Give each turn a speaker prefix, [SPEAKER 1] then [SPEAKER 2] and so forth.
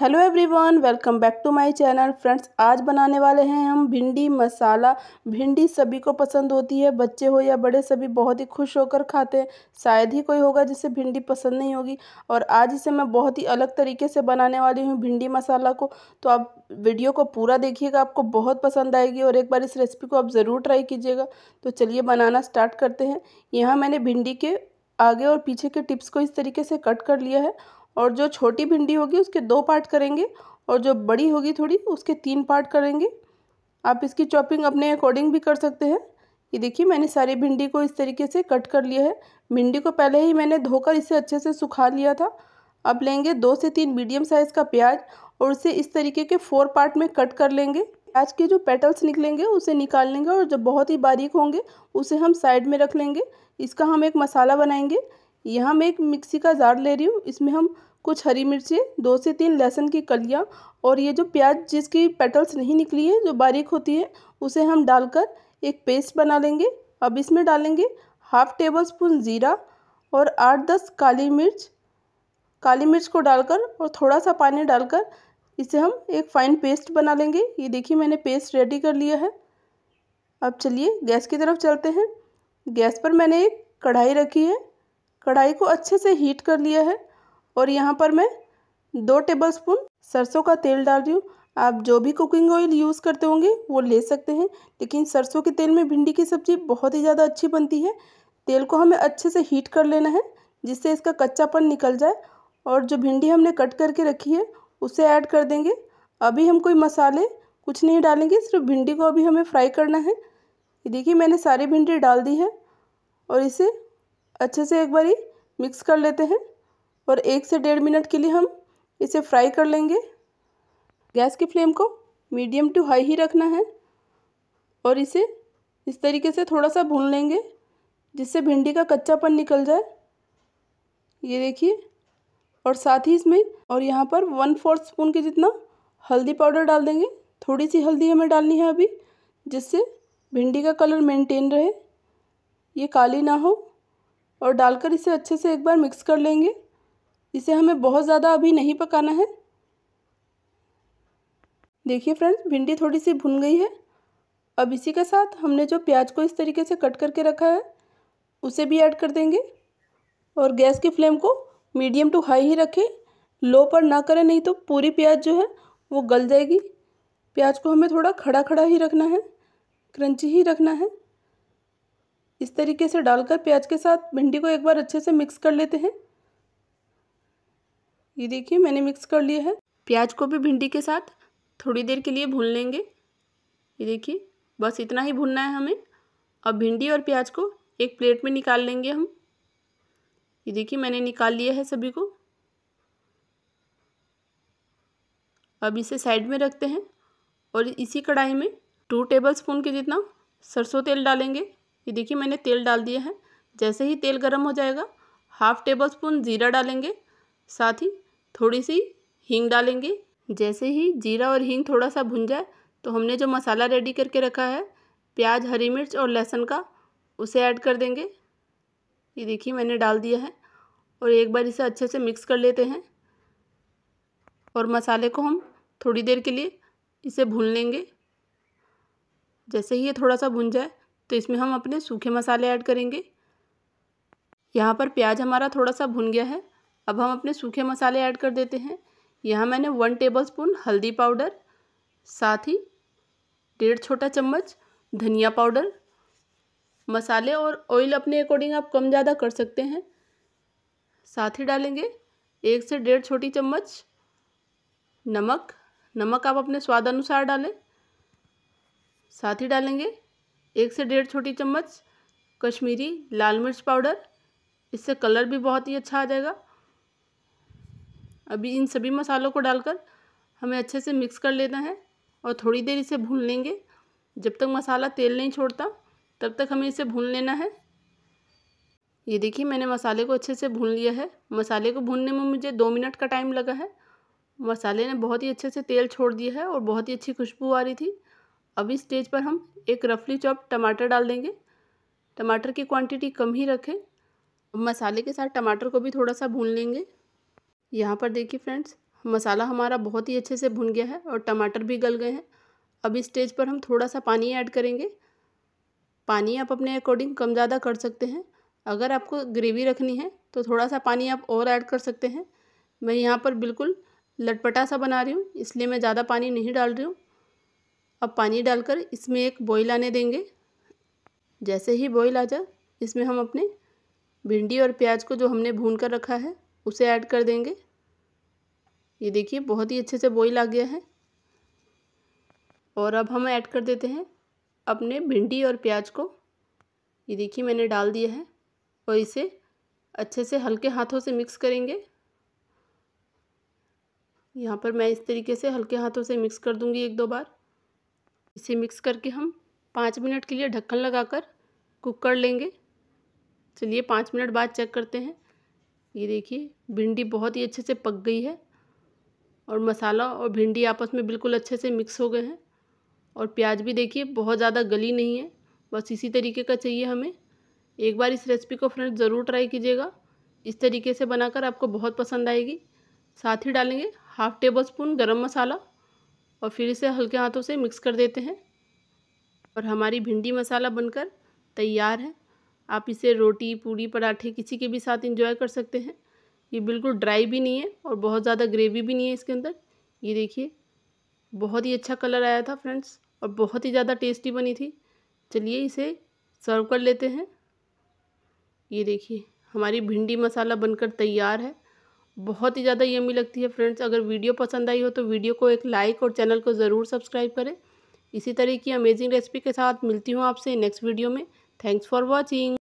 [SPEAKER 1] hello everyone welcome back to my channel friends आज बनाने वाले हैं हम भिंडी मसाला भिंडी सभी को पसंद होती है बच्चे हो या बड़े सभी बहुत ही खुश होकर खाते हैं शायद ही कोई होगा जिसे भिंडी पसंद नहीं होगी और आज इसे मैं बहुत ही अलग तरीके से बनाने वाली हूँ भिंडी मसाला को तो आप वीडियो को पूरा देखिएगा आपको बहुत पसंद आएगी और एक बार इस रेसिपी को आप ज़रूर ट्राई कीजिएगा तो चलिए बनाना स्टार्ट करते हैं यहाँ मैंने भिंडी के आगे और पीछे के टिप्स को इस तरीके से कट कर लिया है और जो छोटी भिंडी होगी उसके दो पार्ट करेंगे और जो बड़ी होगी थोड़ी उसके तीन पार्ट करेंगे आप इसकी चॉपिंग अपने अकॉर्डिंग भी कर सकते हैं ये देखिए मैंने सारी भिंडी को इस तरीके से कट कर लिया है भिंडी को पहले ही मैंने धोकर इसे अच्छे से सुखा लिया था अब लेंगे दो से तीन मीडियम साइज़ का प्याज और उसे इस तरीके के फोर पार्ट में कट कर लेंगे प्याज के जो पेटल्स निकलेंगे उसे निकाल लेंगे और जब बहुत ही बारीक होंगे उसे हम साइड में रख लेंगे इसका हम एक मसाला बनाएंगे यहाँ मैं एक मिक्सी का जार ले रही हूँ इसमें हम कुछ हरी मिर्चें दो से तीन लहसुन की कलियाँ और ये जो प्याज जिसकी पेटल्स नहीं निकली है जो बारीक होती है उसे हम डालकर एक पेस्ट बना लेंगे अब इसमें डालेंगे हाफ़ टेबल स्पून ज़ीरा और आठ दस काली मिर्च काली मिर्च को डालकर और थोड़ा सा पानी डालकर इसे हम एक फ़ाइन पेस्ट बना लेंगे ये देखिए मैंने पेस्ट रेडी कर लिया है अब चलिए गैस की तरफ चलते हैं गैस पर मैंने एक कढ़ाई रखी है कढ़ाई को अच्छे से हीट कर लिया है और यहाँ पर मैं दो टेबलस्पून सरसों का तेल डाल रही हूँ आप जो भी कुकिंग ऑयल यूज़ करते होंगे वो ले सकते हैं लेकिन सरसों के तेल में भिंडी की सब्ज़ी बहुत ही ज़्यादा अच्छी बनती है तेल को हमें अच्छे से हीट कर लेना है जिससे इसका कच्चापन निकल जाए और जो भिंडी हमने कट करके रखी है उसे ऐड कर देंगे अभी हम कोई मसाले कुछ नहीं डालेंगे सिर्फ भिंडी को अभी हमें फ्राई करना है देखिए मैंने सारी भिंडी डाल दी है और इसे अच्छे से एक बारी मिक्स कर लेते हैं और एक से डेढ़ मिनट के लिए हम इसे फ्राई कर लेंगे गैस की फ्लेम को मीडियम टू हाई ही रखना है और इसे इस तरीके से थोड़ा सा भून लेंगे जिससे भिंडी का कच्चापन निकल जाए ये देखिए और साथ ही इसमें और यहाँ पर वन फोर्थ स्पून के जितना हल्दी पाउडर डाल देंगे थोड़ी सी हल्दी हमें डालनी है अभी जिससे भिंडी का कलर मेंटेन रहे ये काली ना हो और डालकर इसे अच्छे से एक बार मिक्स कर लेंगे इसे हमें बहुत ज़्यादा अभी नहीं पकाना है देखिए फ्रेंड्स भिंडी थोड़ी सी भुन गई है अब इसी के साथ हमने जो प्याज को इस तरीके से कट करके रखा है उसे भी ऐड कर देंगे और गैस की फ्लेम को मीडियम टू हाई ही रखें लो पर ना करें नहीं तो पूरी प्याज जो है वो गल जाएगी प्याज को हमें थोड़ा खड़ा खड़ा ही रखना है क्रंची ही रखना है इस तरीके से डालकर प्याज के साथ भिंडी को एक बार अच्छे से मिक्स कर लेते हैं ये देखिए मैंने मिक्स कर लिया है प्याज को भी भिंडी के साथ थोड़ी देर के लिए भून लेंगे ये देखिए बस इतना ही भूनना है हमें अब भिंडी और प्याज को एक प्लेट में निकाल लेंगे हम ये देखिए मैंने निकाल लिया है सभी को अब इसे साइड में रखते हैं और इसी कढ़ाई में टू टेबल स्पून के जितना सरसों तेल डालेंगे ये देखिए मैंने तेल डाल दिया है जैसे ही तेल गर्म हो जाएगा हाफ टेबल स्पून ज़ीरा डालेंगे साथ ही थोड़ी सी हींग डालेंगे जैसे ही जीरा और हींग थोड़ा सा भुन जाए तो हमने जो मसाला रेडी करके रखा है प्याज हरी मिर्च और लहसुन का उसे ऐड कर देंगे ये देखिए मैंने डाल दिया है और एक बार इसे अच्छे से मिक्स कर लेते हैं और मसाले को हम थोड़ी देर के लिए इसे भून लेंगे जैसे ही ये थोड़ा सा भुन जाए तो इसमें हम अपने सूखे मसाले ऐड करेंगे यहाँ पर प्याज हमारा थोड़ा सा भुन गया है अब हम अपने सूखे मसाले ऐड कर देते हैं यहाँ मैंने वन टेबल स्पून हल्दी पाउडर साथ ही डेढ़ छोटा चम्मच धनिया पाउडर मसाले और ऑयल अपने अकॉर्डिंग आप कम ज़्यादा कर सकते हैं साथ ही डालेंगे एक से डेढ़ छोटी चम्मच नमक नमक आप अपने स्वाद अनुसार डालें साथ ही डालेंगे एक से डेढ़ छोटी चम्मच कश्मीरी लाल मिर्च पाउडर इससे कलर भी बहुत ही अच्छा आ जाएगा अभी इन सभी मसालों को डालकर हमें अच्छे से मिक्स कर लेना है और थोड़ी देर इसे भून लेंगे जब तक मसाला तेल नहीं छोड़ता तब तक हमें इसे भून लेना है ये देखिए मैंने मसाले को अच्छे से भून लिया है मसाले को भूनने में मुझे दो मिनट का टाइम लगा है मसाले ने बहुत ही अच्छे से तेल छोड़ दिया है और बहुत ही अच्छी खुशबू आ रही थी अब इस स्टेज पर हम एक रफली चॉप टमाटर डाल देंगे टमाटर की क्वांटिटी कम ही रखें मसाले के साथ टमाटर को भी थोड़ा सा भून लेंगे यहाँ पर देखिए फ्रेंड्स मसाला हमारा बहुत ही अच्छे से भुन गया है और टमाटर भी गल गए हैं अब इस स्टेज पर हम थोड़ा सा पानी ऐड करेंगे पानी आप अपने अकॉर्डिंग कम ज़्यादा कर सकते हैं अगर आपको ग्रेवी रखनी है तो थोड़ा सा पानी आप और ऐड कर सकते हैं मैं यहाँ पर बिल्कुल लटपटा सा बना रही हूँ इसलिए मैं ज़्यादा पानी नहीं डाल रही हूँ अब पानी डालकर इसमें एक बॉईल आने देंगे जैसे ही बॉईल आ जाए इसमें हम अपने भिंडी और प्याज को जो हमने भून कर रखा है उसे ऐड कर देंगे ये देखिए बहुत ही अच्छे से बॉईल आ गया है और अब हम ऐड कर देते हैं अपने भिंडी और प्याज को ये देखिए मैंने डाल दिया है और इसे अच्छे से हल्के हाथों से मिक्स करेंगे यहाँ पर मैं इस तरीके से हल्के हाथों से मिक्स कर दूँगी एक दो बार इसे मिक्स करके हम पाँच मिनट के लिए ढक्कन लगाकर कुक कर लेंगे चलिए पाँच मिनट बाद चेक करते हैं ये देखिए भिंडी बहुत ही अच्छे से पक गई है और मसाला और भिंडी आपस में बिल्कुल अच्छे से मिक्स हो गए हैं और प्याज भी देखिए बहुत ज़्यादा गली नहीं है बस इसी तरीके का चाहिए हमें एक बार इस रेसिपी को फ्रेंड्स ज़रूर ट्राई कीजिएगा इस तरीके से बनाकर आपको बहुत पसंद आएगी साथ ही डालेंगे हाफ़ टेबल स्पून गर्म मसाला और फिर इसे हल्के हाथों से मिक्स कर देते हैं और हमारी भिंडी मसाला बनकर तैयार है आप इसे रोटी पूड़ी पराठे किसी के भी साथ इंजॉय कर सकते हैं ये बिल्कुल ड्राई भी नहीं है और बहुत ज़्यादा ग्रेवी भी नहीं है इसके अंदर ये देखिए बहुत ही अच्छा कलर आया था फ्रेंड्स और बहुत ही ज़्यादा टेस्टी बनी थी चलिए इसे सर्व कर लेते हैं ये देखिए हमारी भिंडी मसाला बनकर तैयार है बहुत ही ज़्यादा यमी लगती है फ्रेंड्स अगर वीडियो पसंद आई हो तो वीडियो को एक लाइक और चैनल को ज़रूर सब्सक्राइब करें इसी तरह की अमेजिंग रेसिपी के साथ मिलती हूँ आपसे नेक्स्ट वीडियो में थैंक्स फॉर वॉचिंग